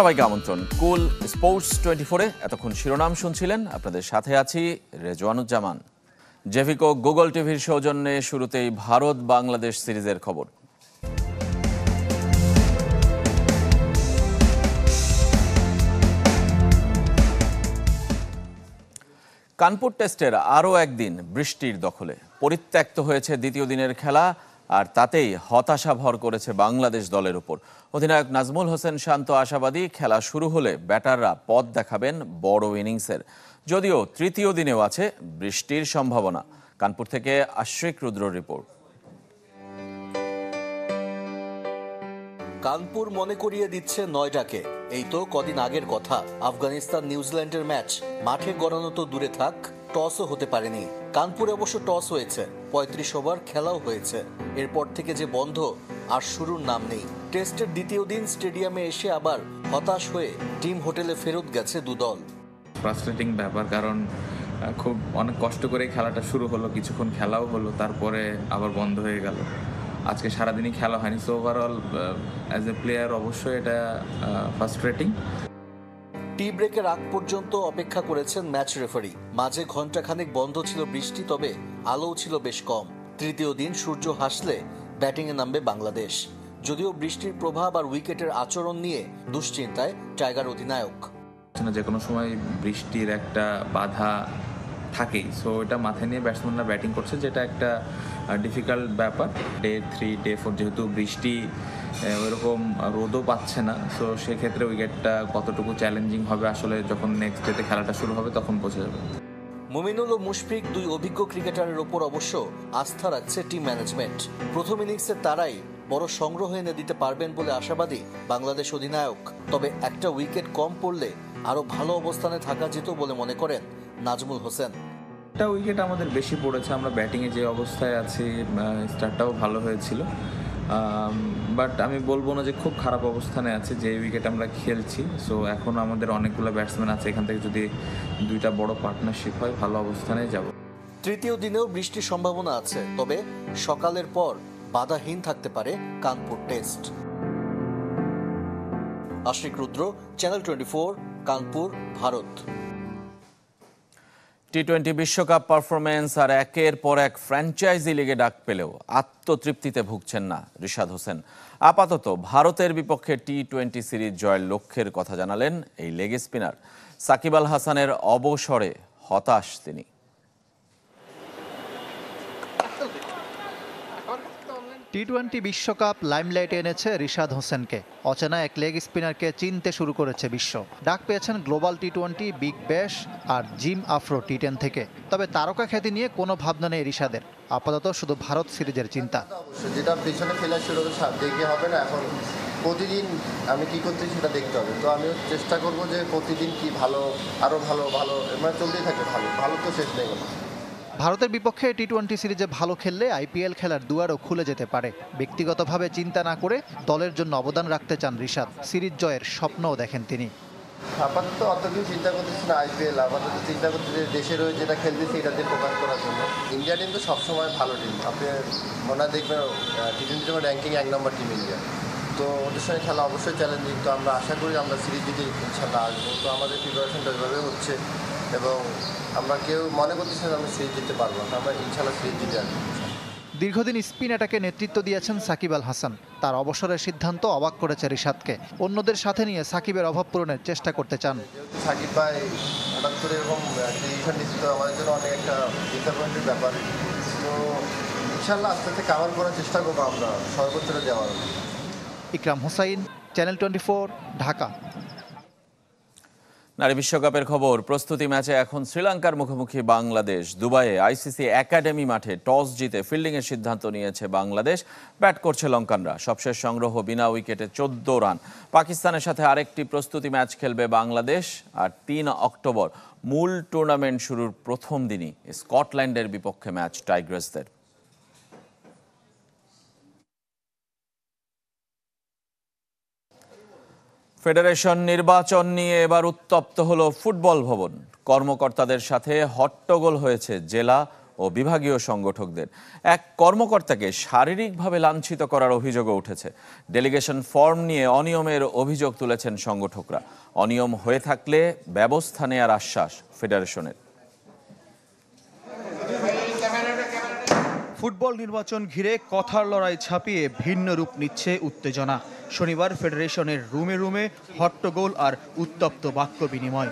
সবাইকে আমন্ত্রণ কুল sports twenty ফোরে এতক্ষণ শিরোনাম শুনছিলেন আপনাদের সাথে আছি রেজওয়ানুজ্জামান জেভিকো গুগল টিভির সৌজন্যে শুরুতেই ভারত বাংলাদেশ সিরিজের খবর কানপুর টেস্টের আরও একদিন বৃষ্টির দখলে পরিত্যক্ত হয়েছে দ্বিতীয় দিনের খেলা আর তাতেই হতাশা ভর করেছে বাংলাদেশ দলের উপর অধিনায়ক নাজমুল হোসেন শান্ত আশাবাদী খেলা শুরু হলে ব্যাটাররা পথ দেখাবেন বড় ইনিংসের যদিও তৃতীয় দিনেও আছে বৃষ্টির সম্ভাবনা কানপুর থেকে আশ্রিক রুদ্র রিপোর্ট কানপুর মনে করিয়ে দিচ্ছে নয়ডাকে এই তো কদিন আগের কথা আফগানিস্তান নিউজিল্যান্ডের ম্যাচ মাঠে গড়ানো তো দূরে থাক টসও হতে পারেনি কানপুরে অবশ্য টস হয়েছে পঁয়ত্রিশ ওভার খেলাও হয়েছে এরপর থেকে যে বন্ধ আর শুরুর নাম নেই টেস্টের দ্বিতীয় দিন স্টেডিয়ামে এসে আবার হতাশ হয়ে টিম হোটেলে ফেরত গেছে দুদল ফ্রাস্ট্রেটিং ব্যাপার কারণ খুব অনেক কষ্ট করে খেলাটা শুরু হলো কিছুক্ষণ খেলাও হলো তারপরে আবার বন্ধ হয়ে গেল আজকে সারাদিনই খেলা হয়নি so overall as a player অবশ্যই এটা রেটিং টি ব্রেকের আগ পর্যন্ত অপেক্ষা করেছেন ম্যাচ রেফারি মাঝে ঘণ্টাখানেক বন্ধ ছিল বৃষ্টি তবে আলোও ছিল বেশ কম তৃতীয় দিন সূর্য হাসলে ব্যাটিংয়ে নামবে বাংলাদেশ যদিও বৃষ্টির প্রভাব আর উইকেটের আচরণ নিয়ে দুশ্চিন্তায় টাইগার অধিনায়ক যে কোনো সময় বৃষ্টির একটা বাধা থাকেই সো এটা মাথায় নিয়ে ব্যাটসম্যানরা ব্যাটিং করছে যেটা একটা ডিফিকাল্ট ব্যাপার ডে থ্রি ডে ফোর যেহেতু বৃষ্টি ওইরকম রোদও পাচ্ছে না সো সেক্ষেত্রে উইকেটটা কতটুকু চ্যালেঞ্জিং হবে আসলে যখন নেক্সট ডেতে খেলাটা শুরু হবে তখন বোঝা যাবে মুমিনুল ও মুশফিক দুই অভিজ্ঞ ক্রিকেটারের ওপর অবশ্য আস্থা রাখছে টিম ম্যানেজমেন্ট প্রথম ইনিংসে তারাই বড় সংগ্রহ এনে দিতে পারবেন বলে আশাবাদী বাংলাদেশ অধিনায়ক তবে একটা উইকেট কম পড়লে আরও ভালো অবস্থানে থাকা যেত বলে মনে করেন নাজমুল হোসেন একটা উইকেট আমাদের বেশি পড়েছে আমরা ব্যাটিংয়ে যে অবস্থায় আছি স্টার্টটাও ভালো হয়েছিল বাট আমি বলবো না যে খুব খারাপ অবস্থানে আছে যে উইকেট আমরা খেলছি সো এখন আমাদের অনেকগুলো ব্যাটসম্যান আছে এখান থেকে যদি দুইটা বড় পার্টনারশিপ হয় ভালো অবস্থানে যাব তৃতীয় দিনেও বৃষ্টির সম্ভাবনা আছে তবে সকালের পর বাধাহীন থাকতে পারে Kanpur test Ashik Rudra channel twenty four Kanpur Bharat T twenty বিশ্বকাপ পারফরমেন্স আর একের পর এক ফ্র্যাঞ্চাইজি লিগে ডাক পেলেও আত্মতৃপ্তিতে ভুগছেন না রিশাদ হোসেন আপাতত ভারতের বিপক্ষে টি টোয়েন্টি সিরিজ জয়ের লক্ষ্যের কথা জানালেন এই লেগ স্পিনার সাকিব আল হাসানের অবসরে হতাশ তিনি টি টোয়েন্টি বিশ্বকাপ লাইমলাইটে এনেছে রিশাদ হোসেনকে অচেনা এক লেগ স্পিনারকে চিনতে শুরু করেছে বিশ্ব ডাক পেয়েছেন গ্লোবাল টি টোয়েন্টি বিগ ব্যাশ আর জিম আফ্রো টি টেন থেকে তবে তারকা খ্যাতি নিয়ে কোনো ভাবনা নেই রিশাদের আপাতত শুধু ভারত সিরিজের চিন্তা যেটা পিছনে খেলা শুরু দেখে হবে না এখন প্রতিদিন আমি কি করছি সেটা দেখতে হবে তো আমিও চেষ্টা করব যে প্রতিদিন কি ভালো আরও ভালো ভালো মানে চলতেই থাকে ভালো ভালো তো শেষ নেই ভারতের বিপক্ষে টি টোয়েন্টি সিরিজে ভালো খেললে আইপিএল খেলার দুয়ারও খুলে যেতে পারে ব্যক্তিগতভাবে চিন্তা না করে দলের জন্য অবদান রাখতে চান ঋষাদ সিরিজ জয়ের স্বপ্নও দেখেন তিনি আপাতত অত কিছু চিন্তা করতেছি না আইপিএল আপাতত চিন্তা করতেছি দেশে রয়ে যেটা এটা দিয়ে প্রকাশ করার জন্য ইন্ডিয়া টিম তো সবসময় ভালো টিম আপনি মনে হয় দেখবেন টি টোয়েন্টি র্যাঙ্কিং এক নম্বর টিম ইন্ডিয়া তো ওদের সঙ্গে খেলা অবশ্যই চ্যালেঞ্জিং তো আমরা আশা করি আমরা সিরিজ জিতে ইচ্ছাটা আসবো তো আমাদের প্রিপারেশনটা ওইভাবে হচ্ছে এবং আমরা কেউ মনে করতেছি আমরা সিরিজ জিততে পারবো না আমরা ইনশাল্লাহ সিরিজ জিতে আসবো দীর্ঘদিন স্পিন অ্যাটাকে নেতৃত্ব দিয়েছেন সাকিব আল হাসান তার অবসরের সিদ্ধান্ত অবাক করেছে রিশাদকে অন্যদের সাথে নিয়ে সাকিবের অভাব পূরণের চেষ্টা করতে চান সাকিব ভাই হঠাৎ করে এরকম ডিসিশন আমাদের জন্য অনেক একটা ব্যাপার তো ইনশাল্লাহ আস্তে আস্তে কাভার করার চেষ্টা করবো আমরা সর্বোচ্চ দেওয়ার ইকরাম হোসাইন চ্যানেল টোয়েন্টি ঢাকা নারী বিশ্বকাপের খবর প্রস্তুতি ম্যাচে এখন শ্রীলঙ্কার মুখোমুখি বাংলাদেশ দুবাইয়ে আইসিসি একাডেমি মাঠে টস জিতে ফিল্ডিংয়ের সিদ্ধান্ত নিয়েছে বাংলাদেশ ব্যাট করছে লঙ্কানরা সবশেষ সংগ্রহ বিনা উইকেটে চোদ্দ রান পাকিস্তানের সাথে আরেকটি প্রস্তুতি ম্যাচ খেলবে বাংলাদেশ আর তিন অক্টোবর মূল টুর্নামেন্ট শুরুর প্রথম দিনই স্কটল্যান্ডের বিপক্ষে ম্যাচ টাইগ্রেসদের ফেডারেশন নির্বাচন নিয়ে এবার উত্তপ্ত হল ফুটবল ভবন কর্মকর্তাদের সাথে হট্টগোল হয়েছে জেলা ও বিভাগীয় সংগঠকদের এক কর্মকর্তাকে শারীরিকভাবে লাঞ্ছিত করার অভিযোগও উঠেছে ডেলিগেশন ফর্ম নিয়ে অনিয়মের অভিযোগ তুলেছেন সংগঠকরা অনিয়ম হয়ে থাকলে ব্যবস্থা নেয়ার আশ্বাস ফেডারেশনের ফুটবল নির্বাচন ঘিরে কথার লড়াই ছাপিয়ে ভিন্ন রূপ নিচ্ছে উত্তেজনা শনিবার ফেডারেশনের রুমে রুমে হট্টগোল আর উত্তপ্ত বাক্য বিনিময়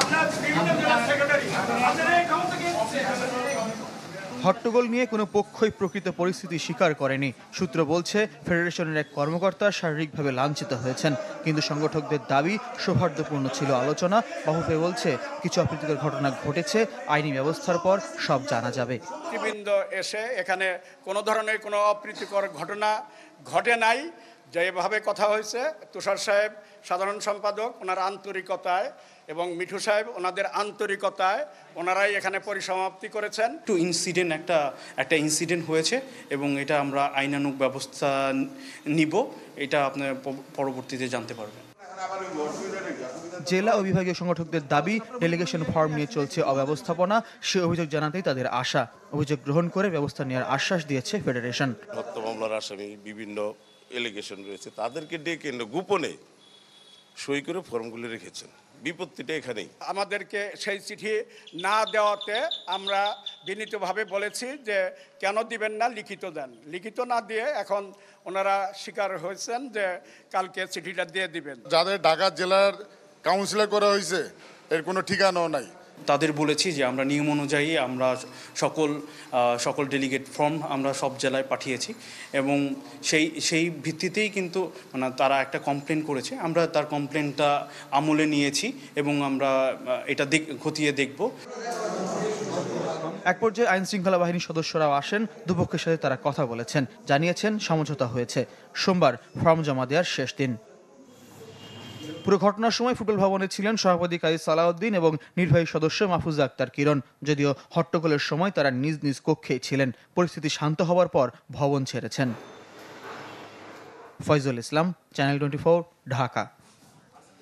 আপনার হট্টগোল নিয়ে কোনো পক্ষই প্রকৃত পরিস্থিতি স্বীকার করেনি সূত্র বলছে ফেডারেশনের এক কর্মকর্তা শারীরিকভাবে লাঞ্ছিত হয়েছেন কিন্তু সংগঠকদের দাবি সৌহার্দ্যপূর্ণ ছিল আলোচনা বাহুপে বলছে কিছু অপ্রীতিকর ঘটনা ঘটেছে আইনি ব্যবস্থার পর সব জানা যাবে নেতৃবৃন্দ এসে এখানে কোনো ধরনের কোনো অপ্রীতিকর ঘটনা ঘটে নাই যেভাবে কথা হয়েছে তুষার সাহেব সাধারণ সম্পাদক ওনার আন্তরিকতায় এবং মিঠু সাহেব ওনাদের আন্তরিকতায় ওনারাই এখানে পরিসমাপ্তি করেছেন টু ইনসিডেন্ট একটা একটা ইনসিডেন্ট হয়েছে এবং এটা আমরা আইনানুক ব্যবস্থা নিব এটা আপনার পরবর্তীতে জানতে পারবেন জেলা ও বিভাগীয় সংগঠকদের দাবি ডেলিগেশন ফর্ম নিয়ে চলছে অব্যবস্থাপনা সে অভিযোগ জানাতেই তাদের আশা অভিযোগ গ্রহণ করে ব্যবস্থা নেওয়ার আশ্বাস দিয়েছে ফেডারেশন হত্যা মামলার আসামি বিভিন্ন এলিগেশন রয়েছে তাদেরকে ডেকে গোপনে সই করে ফর্মগুলি রেখেছেন বিপত্তিটা এখানেই আমাদেরকে সেই চিঠি না দেওয়াতে আমরা বিনীতভাবে বলেছি যে কেন দিবেন না লিখিত দেন লিখিত না দিয়ে এখন ওনারা স্বীকার হয়েছেন যে কালকে চিঠিটা দিয়ে দিবেন যাদের ঢাকা জেলার কাউন্সিলর করা হয়েছে এর কোনো ঠিকানাও নাই তাদের বলেছি যে আমরা নিয়ম অনুযায়ী আমরা সকল সকল ডেলিগেট ফর্ম আমরা সব জেলায় পাঠিয়েছি এবং সেই সেই ভিত্তিতেই কিন্তু মানে তারা একটা কমপ্লেন করেছে আমরা তার কমপ্লেনটা আমলে নিয়েছি এবং আমরা এটা দেখ খতিয়ে দেখব এক পর্যায়ে আইন শৃঙ্খলা বাহিনীর সদস্যরাও আসেন দুপক্ষের সাথে তারা কথা বলেছেন জানিয়েছেন সমঝোতা হয়েছে সোমবার ফর্ম জমা দেওয়ার শেষ দিন পুরো ঘটনার সময় ফুটবল ভবনে ছিলেন সভাপতি কাজী সালাউদ্দিন এবং নির্বাহী সদস্য মাহফুজা আক্তার কিরণ যদিও হট্টগোলের সময় তারা নিজ নিজ কক্ষেই ছিলেন পরিস্থিতি শান্ত হওয়ার পর ভবন ছেড়েছেন Foyzul Islam channel twenty four Dhaka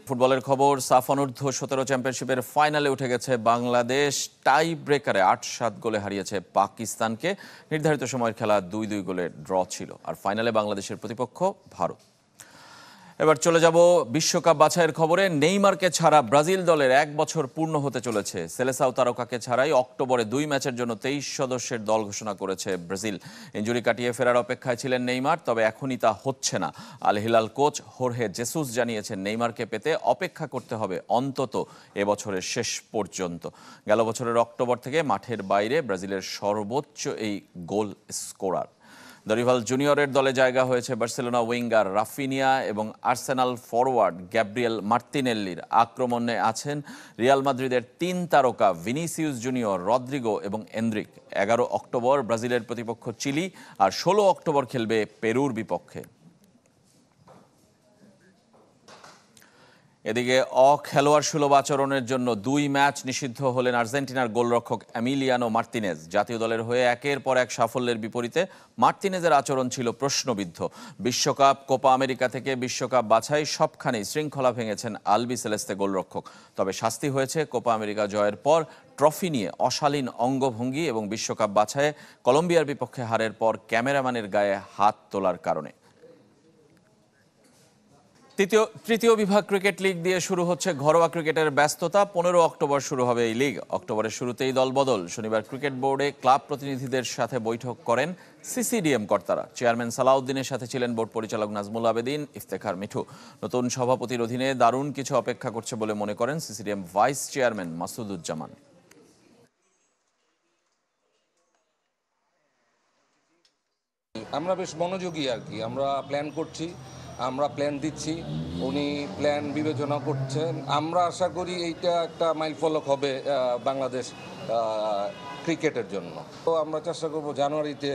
ফুটবলের খবর সাফ অনূর্ধ্ব সতেরো চ্যাম্পিয়নশিপের ফাইনালে উঠে গেছে বাংলাদেশ টাই ব্রেকারে আট সাত গোলে হারিয়েছে পাকিস্তানকে নির্ধারিত সময়ের খেলা দুই দুই গোলে ড্র ছিল আর ফাইনালে বাংলাদেশের প্রতিপক্ষ ভারত এবার চলে যাব বিশ্বকাপ বাছাইয়ের খবরে নেইমারকে ছাড়া ব্রাজিল দলের এক বছর পূর্ণ হতে চলেছে সেলেসাও তারকাকে ছাড়াই অক্টোবরে দুই ম্যাচের জন্য তেইশ সদস্যের দল ঘোষণা করেছে ব্রাজিল ইঞ্জুরি কাটিয়ে ফেরার অপেক্ষায় ছিলেন নেইমার তবে এখনই তা হচ্ছে না আল হিলাল কোচ হোরহে জেসুস জানিয়েছেন নেইমারকে পেতে অপেক্ষা করতে হবে অন্তত এবছরের শেষ পর্যন্ত গেল বছরের অক্টোবর থেকে মাঠের বাইরে ব্রাজিলের সর্বোচ্চ এই গোল স্কোরার দরিভাল জুনিয়রের দলে জায়গা হয়েছে বার্সেলোনা উইঙ্গার রাফিনিয়া এবং আর্সেনাল ফরওয়ার্ড গ্যাব্রিয়েল মার্তিনেল্লির আক্রমণে আছেন রিয়াল মাদ্রিদের তিন তারকা ভিনিসিউস জুনিয়র রদ্রিগো এবং এন্দ্রিক এগারো অক্টোবর ব্রাজিলের প্রতিপক্ষ চিলি আর ষোলো অক্টোবর খেলবে পেরুর বিপক্ষে এদিকে অখেলোয়াড় সুলভ আচরণের জন্য দুই ম্যাচ নিষিদ্ধ হলেন আর্জেন্টিনার গোলরক্ষক অ্যামিলিয়ানো মার্তিনেজ জাতীয় দলের হয়ে একের পর এক সাফল্যের বিপরীতে মার্তিনেজের আচরণ ছিল প্রশ্নবিদ্ধ বিশ্বকাপ কোপা আমেরিকা থেকে বিশ্বকাপ বাছাই সবখানেই শৃঙ্খলা ভেঙেছেন আলবি সেলেস্তে গোলরক্ষক তবে শাস্তি হয়েছে কোপা আমেরিকা জয়ের পর ট্রফি নিয়ে অশালীন অঙ্গভঙ্গি এবং বিশ্বকাপ বাছায় কলম্বিয়ার বিপক্ষে হারের পর ক্যামেরাম্যানের গায়ে হাত তোলার কারণে তৃতীয় তৃতীয় বিভাগ ক্রিকেট লিগ দিয়ে শুরু হচ্ছে ঘরোয়া ক্রিকেটের ব্যস্ততা পনেরো অক্টোবর শুরু হবে এই লিগ অক্টোবরের শুরুতেই দলবদল শনিবার ক্রিকেট বোর্ডে ক্লাব প্রতিনিধিদের সাথে বৈঠক করেন সিসিডিএম কর্তারা চেয়ারম্যান সালাউদ্দিনের সাথে ছিলেন বোর্ড পরিচালক নাজমুল আবেদিন ইফতেখার মিঠু নতুন সভাপতির অধীনে দারুণ কিছু অপেক্ষা করছে বলে মনে করেন সিসিডিএম ভাইস চেয়ারম্যান মাসুদুজ্জামান আমরা বেশ মনোযোগী আর কি আমরা প্ল্যান করছি আমরা প্ল্যান দিচ্ছি উনি প্ল্যান বিবেচনা করছেন আমরা আশা করি এইটা একটা মাইলফলক হবে বাংলাদেশ ক্রিকেটের জন্য তো আমরা চেষ্টা করবো জানুয়ারিতে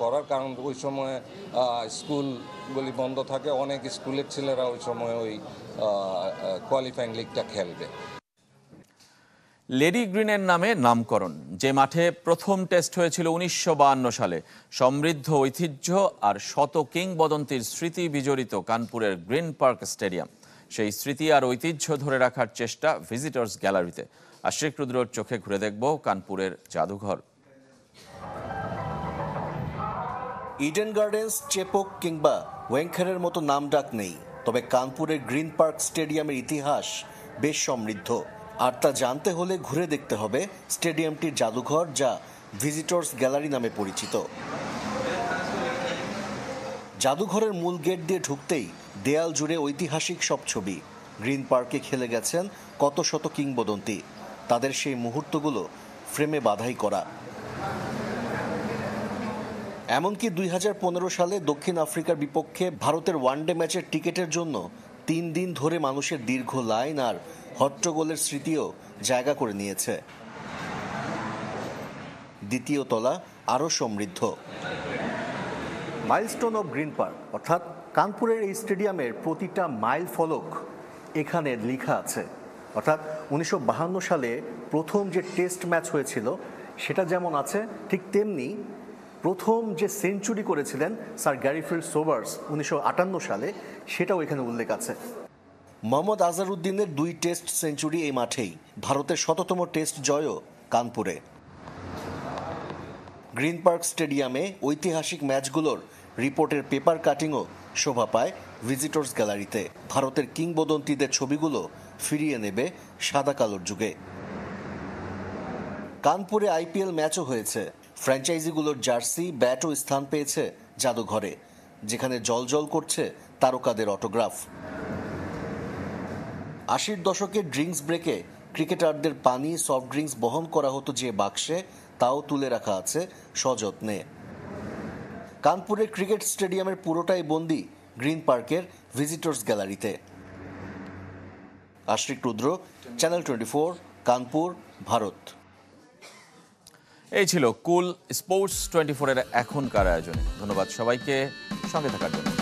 করার কারণ ওই সময় স্কুলগুলি বন্ধ থাকে অনেক স্কুলের ছেলেরা ওই সময় ওই কোয়ালিফাইং লিগটা খেলবে লেডি গ্রিনের নামে নামকরণ যে মাঠে প্রথম টেস্ট হয়েছিল উনিশশো সালে সমৃদ্ধ ঐতিহ্য আর শত কিংবদন্তির স্মৃতি বিজড়িত কানপুরের গ্রিন পার্ক স্টেডিয়াম সেই স্মৃতি আর ঐতিহ্য ধরে রাখার চেষ্টা ভিজিটর্স গ্যালারিতে আশ্রিক রুদ্রর চোখে ঘুরে দেখব কানপুরের জাদুঘর ইডেন গার্ডেন্স চেপক কিংবা ওয়েংখারের মতো নাম ডাক নেই তবে কানপুরের গ্রিন পার্ক স্টেডিয়ামের ইতিহাস বেশ সমৃদ্ধ আর তা জানতে হলে ঘুরে দেখতে হবে স্টেডিয়ামটির জাদুঘর যা ভিজিটর্স গ্যালারি নামে পরিচিত জাদুঘরের মূল গেট দিয়ে ঢুকতেই দেয়াল জুড়ে ঐতিহাসিক সব ছবি গ্রিন পার্কে খেলে গেছেন কত শত কিংবদন্তি তাদের সেই মুহূর্তগুলো ফ্রেমে বাধাই করা এমনকি দুই সালে দক্ষিণ আফ্রিকার বিপক্ষে ভারতের ওয়ানডে ম্যাচের টিকিটের জন্য তিন দিন ধরে মানুষের দীর্ঘ লাইন আর হট্টগোলের স্মৃতিও জায়গা করে নিয়েছে দ্বিতীয় তলা আরও সমৃদ্ধ মাইলস্টোন অফ গ্রিন পার্ক অর্থাৎ কানপুরের এই স্টেডিয়ামের প্রতিটা মাইল ফলক এখানে লেখা আছে অর্থাৎ উনিশশো সালে প্রথম যে টেস্ট ম্যাচ হয়েছিল সেটা যেমন আছে ঠিক তেমনি প্রথম যে সেঞ্চুরি করেছিলেন স্যার গ্যারিফিল্ড সোভার্স উনিশশো সালে সেটাও এখানে উল্লেখ আছে মোহাম্মদ আজহারউদ্দিনের দুই টেস্ট সেঞ্চুরি এই মাঠেই ভারতের শততম টেস্ট জয়ও কানপুরে গ্রিন পার্ক স্টেডিয়ামে ঐতিহাসিক ম্যাচগুলোর রিপোর্টের পেপার কাটিংও শোভা পায় ভিজিটর্স গ্যালারিতে ভারতের কিংবদন্তিদের ছবিগুলো ফিরিয়ে নেবে সাদা কালোর যুগে কানপুরে আইপিএল ম্যাচও হয়েছে ফ্র্যাঞ্চাইজিগুলোর জার্সি ব্যাটও স্থান পেয়েছে জাদুঘরে যেখানে জল করছে তারকাদের অটোগ্রাফ আশির দশকে ড্রিঙ্কস ব্রেকে ক্রিকেটারদের পানি সফট ড্রিঙ্কস বহন করা হতো যে বাক্সে তাও তুলে রাখা আছে সযত্নে কানপুরের ক্রিকেট স্টেডিয়ামের পুরোটাই বন্দি গ্রিন পার্কের ভিজিটর্স গ্যালারিতে Ashrik Rudra channel twenty four Kanpur Bharat এই ছিল কুল স্পোর্টস টোয়েন্টি ফোরের এখনকার আয়োজনে ধন্যবাদ সবাইকে সঙ্গে থাকার জন্য